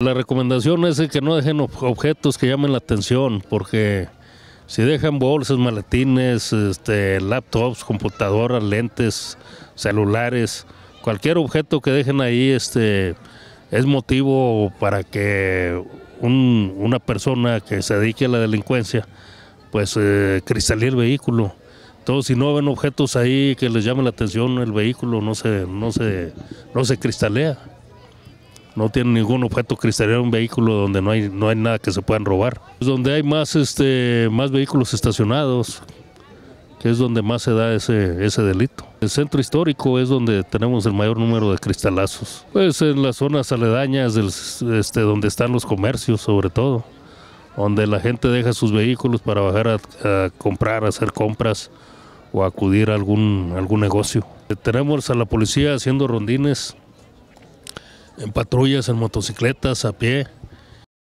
La recomendación es que no dejen objetos que llamen la atención, porque si dejan bolsas, maletines, este, laptops, computadoras, lentes, celulares, cualquier objeto que dejen ahí este, es motivo para que una persona que se dedique a la delincuencia pues eh, el vehículo. Entonces, si no ven objetos ahí que les llamen la atención, el vehículo no se, no se, no se cristalea no tiene ningún objeto cristalero un vehículo donde no hay, no hay nada que se puedan robar. Es donde hay más, este, más vehículos estacionados, que es donde más se da ese, ese delito. El centro histórico es donde tenemos el mayor número de cristalazos. Es pues en las zonas aledañas, del, este, donde están los comercios sobre todo, donde la gente deja sus vehículos para bajar a, comprar, hacer compras o acudir a algún, algún negocio. Eh, tenemos a la policía haciendo rondines en patrullas, en motocicletas, a pie.